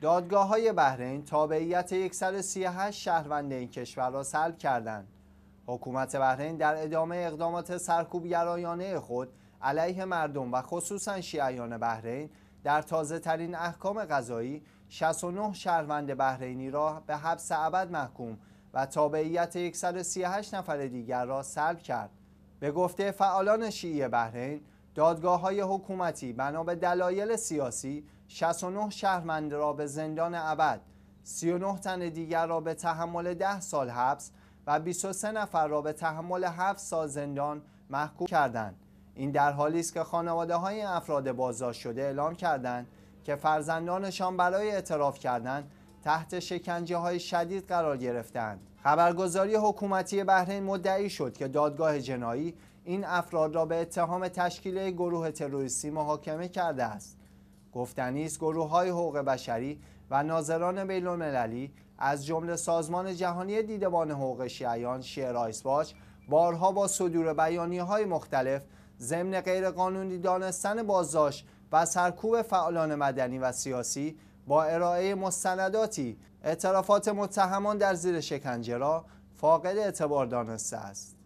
دادگاه های بحرین تابعیت 138 شهروند این کشور را سلب کردند. حکومت بحرین در ادامه اقدامات سرکوبگرایانه خود علیه مردم و خصوصا شیعیان بحرین در تازه ترین احکام قضایی 69 شهروند بحرینی را به حبس ابد محکوم و تابعیت 138 نفر دیگر را سلب کرد. به گفته فعالان شیعه بحرین دادگاه های حکومتی بنا به دلایل سیاسی 69 شهروند را به زندان ابد 39 تن دیگر را به تحمل 10 سال حبس و 23 نفر را به تحمل 7 سال زندان محکوم کردند این در حالی است که خانواده های افراد بازداشت شده اعلام کردند که فرزندانشان برای اعتراف کردن تحت شکنجه های شدید قرار گرفتند. خبرگزاری حکومتی بحرین مدعی شد که دادگاه جنایی این افراد را به اتهام تشکیل گروه تروریستی محاکمه کرده است. گفتنی است گروه های حقوق بشری و ناظران بین‌المللی از جمله سازمان جهانی دیدبان حقوق شیعیان شیر آیسواچ بارها با صدور بیانی های مختلف ضمن غیرقانونی دانستن بازداشت و سرکوب فعالان مدنی و سیاسی با ارائه مستنداتی اعترافات متهمان در زیر شکنجه را فاقد اعتبار دانسته است